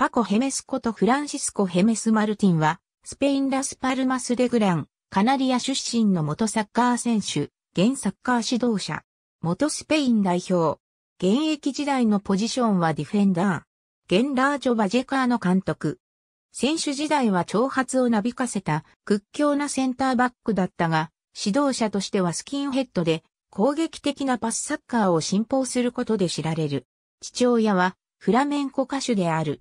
パコ・ヘメスことフランシスコ・ヘメス・マルティンは、スペイン・ラスパルマス・デグラン、カナリア出身の元サッカー選手、現サッカー指導者、元スペイン代表、現役時代のポジションはディフェンダー、現ラージョ・バジェカーの監督。選手時代は長髪をなびかせた屈強なセンターバックだったが、指導者としてはスキンヘッドで攻撃的なパスサッカーを信奉することで知られる。父親はフラメンコ歌手である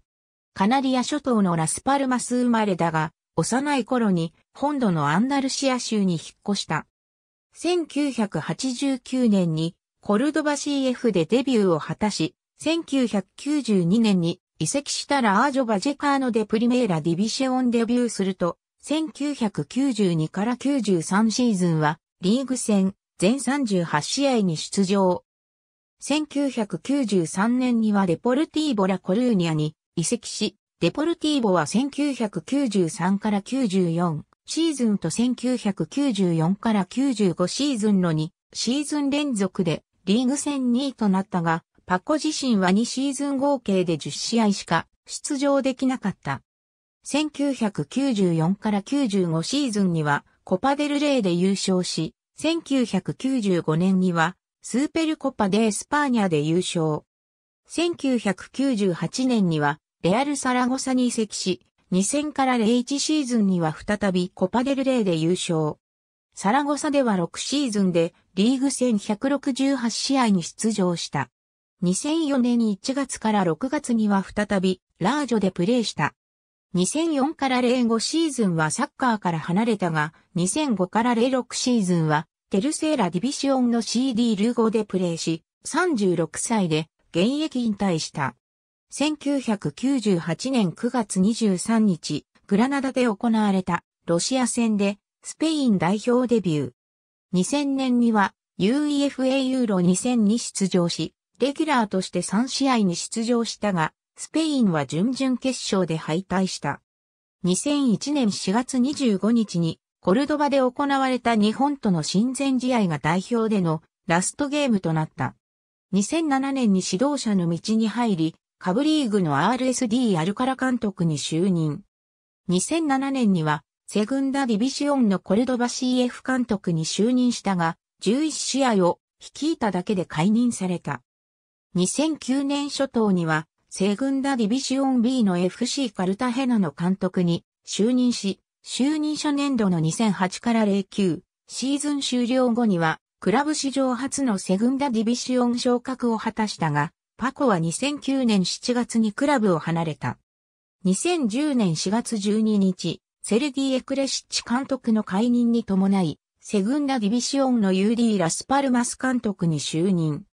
カナリア諸島のラスパルマス生まれだが、幼い頃に本土のアンダルシア州に引っ越した。1989年にコルドバ CF でデビューを果たし、1992年に移籍したラージョ・バジェカーノ・でプリメーラ・ディビシオンデビューすると、1992から93シーズンはリーグ戦全38試合に出場。1993年にはデポルティーボ・ラ・コルーニアに移籍し、デポルティーボは1993から94シーズンと1994から95シーズンの2シーズン連続でリーグ戦2位となったが、パコ自身は2シーズン合計で10試合しか出場できなかった。1994から95シーズンにはコパデルレイで優勝し、1995年にはスーペルコパデースパーニャで優勝。1998年にはレアル・サラゴサに移籍し、2000から01シーズンには再びコパデルレーで優勝。サラゴサでは6シーズンでリーグ戦168試合に出場した。2004年1月から6月には再びラージョでプレーした。2004から05シーズンはサッカーから離れたが、2005から06シーズンはテルセーラディビシオンの CD ルーゴでプレーし、36歳で現役引退した。1998年9月23日、グラナダで行われたロシア戦でスペイン代表デビュー。2000年には UEFA ユーロ2000に出場し、レギュラーとして3試合に出場したが、スペインは準々決勝で敗退した。2001年4月25日にコルドバで行われた日本との親善試合が代表でのラストゲームとなった。2007年に指導者の道に入り、下部リーグの RSD アルカラ監督に就任。2007年には、セグンダディビシオンのコルドバ CF 監督に就任したが、11試合を率いただけで解任された。2009年初頭には、セグンダディビシオン B の FC カルタヘナの監督に就任し、就任初年度の2008から09、シーズン終了後には、クラブ史上初のセグンダディビシオン昇格を果たしたが、パコは2009年7月にクラブを離れた。2010年4月12日、セルギー・エクレシッチ監督の解任に伴い、セグンダ・ディビシオンの UD ラスパルマス監督に就任。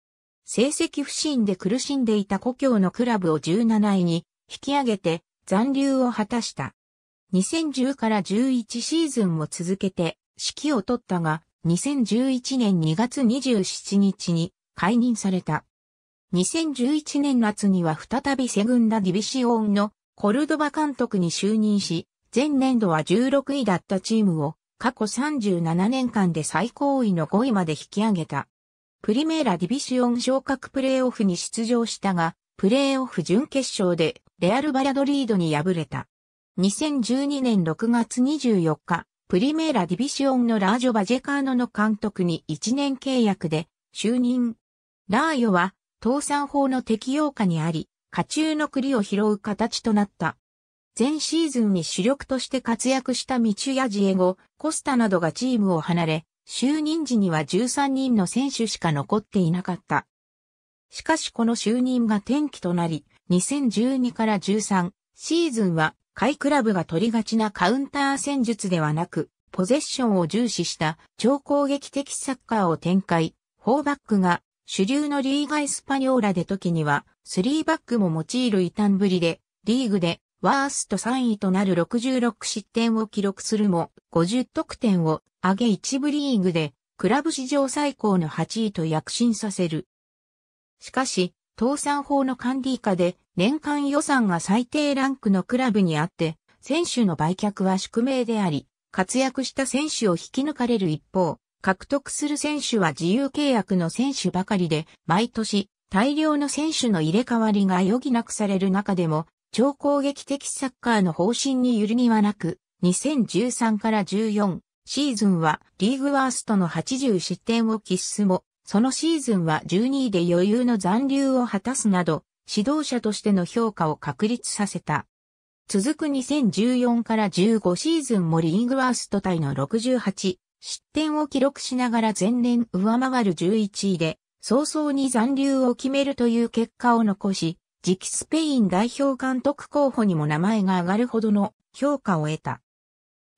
成績不振で苦しんでいた故郷のクラブを17位に引き上げて残留を果たした。2010から11シーズンを続けて指揮を取ったが、2011年2月27日に解任された。2011年夏には再びセグンダディビシオンのコルドバ監督に就任し、前年度は16位だったチームを過去37年間で最高位の5位まで引き上げた。プリメーラディビシオン昇格プレーオフに出場したが、プレーオフ準決勝でレアル・バラドリードに敗れた。2012年6月24日、プリメーラディビシオンのラージョ・バジェカーノの監督に1年契約で就任。ラーヨは倒産法の適用下にあり、家中の栗を拾う形となった。前シーズンに主力として活躍した道やジエゴ、コスタなどがチームを離れ、就任時には13人の選手しか残っていなかった。しかしこの就任が転機となり、2012から13シーズンは、海クラブが取りがちなカウンター戦術ではなく、ポゼッションを重視した超攻撃的サッカーを展開、フォーバックが主流のリーガ・エスパニョーラで時には、3バックも用いる異端ぶりで、リーグでワースト3位となる66失点を記録するも、50得点を上げ1部リーグで、クラブ史上最高の8位と躍進させる。しかし、倒産法の管理下で、年間予算が最低ランクのクラブにあって、選手の売却は宿命であり、活躍した選手を引き抜かれる一方、獲得する選手は自由契約の選手ばかりで、毎年大量の選手の入れ替わりが余儀なくされる中でも、超攻撃的サッカーの方針に揺るぎはなく、2013から14シーズンはリーグワーストの80失点を喫すも、そのシーズンは12位で余裕の残留を果たすなど、指導者としての評価を確立させた。続く2014から15シーズンもリーグワースト対の68失点を記録しながら前年上回る11位で、早々に残留を決めるという結果を残し、次期スペイン代表監督候補にも名前が上がるほどの評価を得た。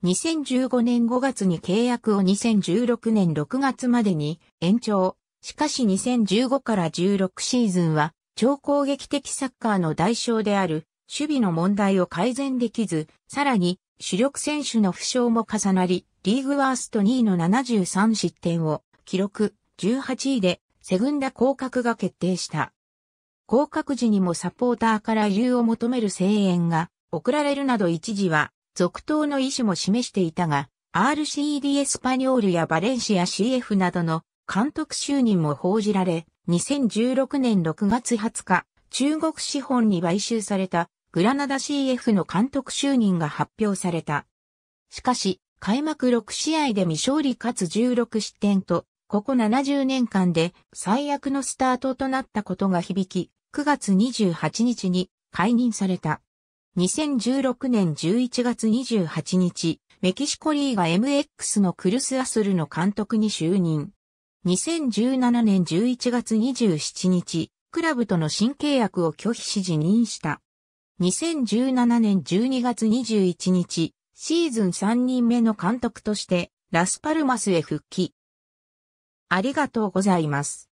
2015年5月に契約を2016年6月までに延長。しかし2015から16シーズンは超攻撃的サッカーの代償である守備の問題を改善できず、さらに主力選手の負傷も重なり、リーグワースト2位の73失点を記録、18位でセグンダ降格が決定した。降格時にもサポーターから理由を求める声援が送られるなど一時は続投の意思も示していたが、RCD エスパニョールやバレンシア CF などの監督就任も報じられ、2016年6月20日、中国資本に買収されたグラナダ CF の監督就任が発表された。しかし、開幕6試合で未勝利かつ16失点と、ここ70年間で最悪のスタートとなったことが響き、9月28日に解任された。2016年11月28日、メキシコリーガ MX のクルスアスルの監督に就任。2017年11月27日、クラブとの新契約を拒否し辞任した。2017年12月21日、シーズン3人目の監督として、ラスパルマスへ復帰。ありがとうございます。